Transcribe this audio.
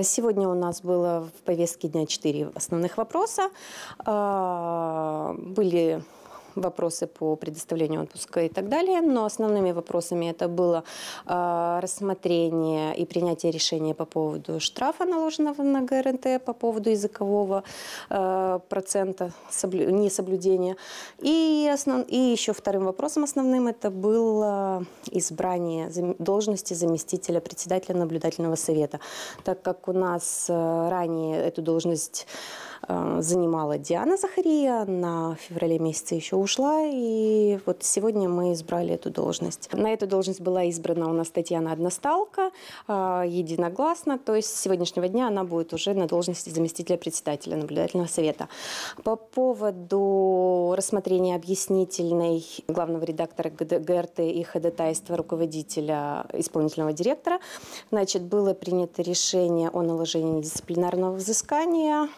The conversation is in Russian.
Сегодня у нас было в повестке дня четыре основных вопроса. А, были вопросы по предоставлению отпуска и так далее. Но основными вопросами это было а, рассмотрение и принятие решения по поводу штрафа, наложенного на ГРНТ, по поводу языкового а, процента несоблюдения. И, основ... и еще вторым вопросом основным это было избрание должности заместителя председателя наблюдательного совета, так как у нас а, ранее эту должность Э, занимала Диана Захария, на феврале месяце еще ушла, и вот сегодня мы избрали эту должность. На эту должность была избрана у нас Татьяна Односталка, э, единогласно, то есть с сегодняшнего дня она будет уже на должности заместителя председателя наблюдательного совета. По поводу рассмотрения объяснительной главного редактора ГРТ и ходатайства руководителя исполнительного директора, значит, было принято решение о наложении дисциплинарного взыскания